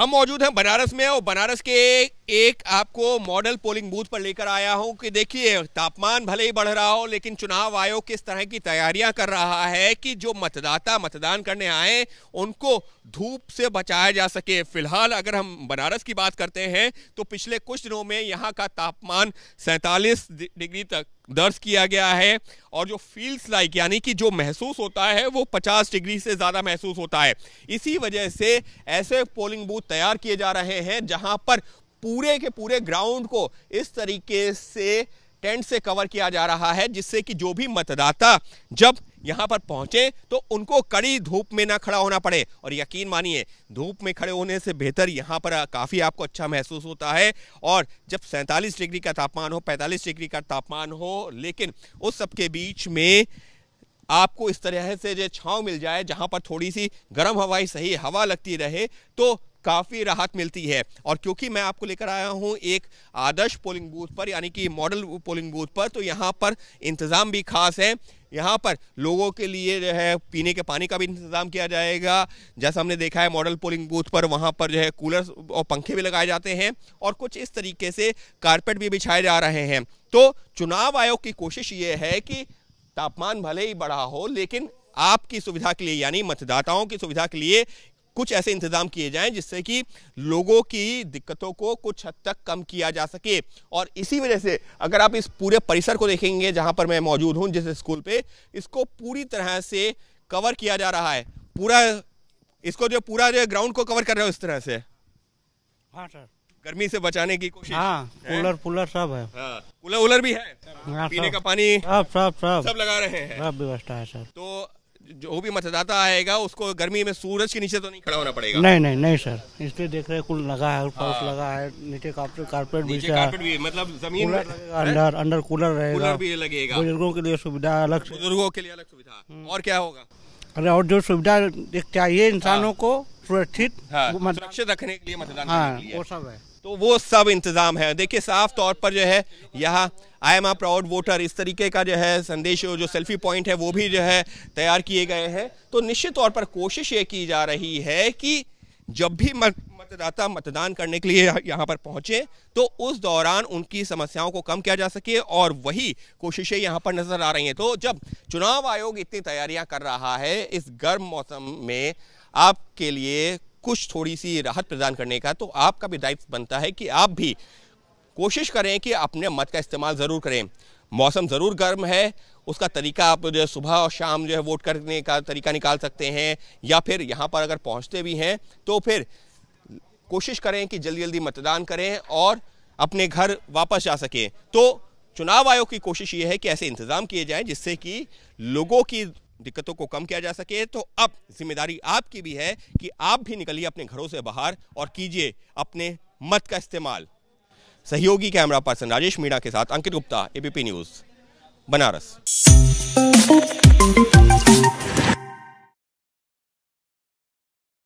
हम मौजूद हैं बनारस में और बनारस के एक आपको मॉडल पोलिंग बूथ पर लेकर आया हूं कि देखिए तापमान भले ही बढ़ रहा हो लेकिन चुनाव आयोग किस तरह की तैयारियां कर रहा है कि जो मतदाता मतदान करने आए उनको धूप से बचाया जा सके फिलहाल अगर हम बनारस की बात करते हैं तो पिछले कुछ दिनों में यहाँ का तापमान सैतालीस डिग्री तक दर्ज किया गया है और जो फील्स लाइक यानी कि जो महसूस होता है वो 50 डिग्री से ज़्यादा महसूस होता है इसी वजह से ऐसे पोलिंग बूथ तैयार किए जा रहे हैं जहां पर पूरे के पूरे ग्राउंड को इस तरीके से टेंट से कवर किया जा रहा है जिससे कि जो भी मतदाता जब यहाँ पर पहुंचे तो उनको कड़ी धूप में ना खड़ा होना पड़े और यकीन मानिए धूप में खड़े होने से बेहतर यहाँ पर काफ़ी आपको अच्छा महसूस होता है और जब सैंतालीस डिग्री का तापमान हो पैंतालीस डिग्री का तापमान हो लेकिन उस सब के बीच में आपको इस तरह से जो छाँव मिल जाए जहाँ पर थोड़ी सी गर्म हवाई सही हवा लगती रहे तो काफ़ी राहत मिलती है और क्योंकि मैं आपको लेकर आया हूँ एक आदर्श पोलिंग बूथ पर यानी कि मॉडल पोलिंग बूथ पर तो यहाँ पर इंतज़ाम भी खास है यहाँ पर लोगों के लिए जो है पीने के पानी का भी इंतज़ाम किया जाएगा जैसा हमने देखा है मॉडल पोलिंग बूथ पर वहाँ पर जो है कूलर और पंखे भी लगाए जाते हैं और कुछ इस तरीके से कारपेट भी बिछाए जा रहे हैं तो चुनाव आयोग की कोशिश ये है कि तापमान भले ही बढ़ा हो लेकिन आपकी सुविधा के लिए यानी मतदाताओं की सुविधा के लिए कुछ ऐसे इंतज़ाम किए जाएं जिससे कि लोगों की दिक्कतों को कुछ हद तक कम किया जा सके और इसी वजह से अगर आप इस पूरे परिसर को देखेंगे जहां पर मैं मौजूद हूं जिस स्कूल पे इसको पूरी तरह से कवर किया जा रहा है पूरा इसको जो पूरा जो ग्राउंड को कवर कर रहे हो इस तरह से हाँ सर गर्मी से बचाने की कोशिश हाँ कूलर कूलर सब है हाँ, कूलर भी है हाँ, पीने का पानी सब सब सब सब लगा रहे हैं सब व्यवस्था है सर तो जो भी मतदाता आएगा उसको गर्मी में सूरज के नीचे तो नहीं खड़ा होना पड़ेगा नहीं नहीं नहीं सर इसलिए देख रहे कुल लगा है हाँ। लगा है नीचे कार्पेट कार्पेट भी है मतलब जमीन अंडर अंडर कूलर रहेगा कूलर भी लगेगा बुजुर्गों के लिए सुविधा अलग बुजुर्गों के लिए अलग सुविधा हम्म। और क्या होगा अरे और जो सुविधा चाहिए हाँ। इंसानों को सुरक्षित हाँ, सुरक्षित रखने के लिए मतदान हाँ वो सब है तो वो सब इंतज़ाम है देखिए साफ तौर पर जो है यहाँ I am uh proud voter इस तरीके का जो है संदेश जो सेल्फी पॉइंट है वो भी जो है तैयार किए गए हैं तो निश्चित तौर पर कोशिश ये की जा रही है कि जब भी मत, मतदाता मतदान करने के लिए यहाँ पर पहुँचे तो उस दौरान उनकी समस्याओं को कम किया जा सके और वही कोशिशें यहाँ पर नज़र आ रही हैं तो जब चुनाव आयोग इतनी तैयारियाँ कर रहा है इस गर्म मौसम में आपके लिए कुछ थोड़ी सी राहत प्रदान करने का तो आपका भी दायित्व बनता है कि आप भी कोशिश करें कि अपने मत का इस्तेमाल ज़रूर करें मौसम ज़रूर गर्म है उसका तरीका आप जो है सुबह और शाम जो है वोट करने का तरीका निकाल सकते हैं या फिर यहाँ पर अगर पहुँचते भी हैं तो फिर कोशिश करें कि जल्दी जल्दी मतदान करें और अपने घर वापस जा सकें तो चुनाव आयोग की कोशिश ये है कि ऐसे इंतज़ाम किए जाएं जिससे कि लोगों की दिक्कतों को कम किया जा सके तो अब जिम्मेदारी आपकी भी है कि आप भी निकलिए अपने घरों से बाहर और कीजिए अपने मत का इस्तेमाल सहयोगी कैमरा पर्सन राजेश मीणा के साथ अंकित गुप्ता एबीपी न्यूज़ बनारस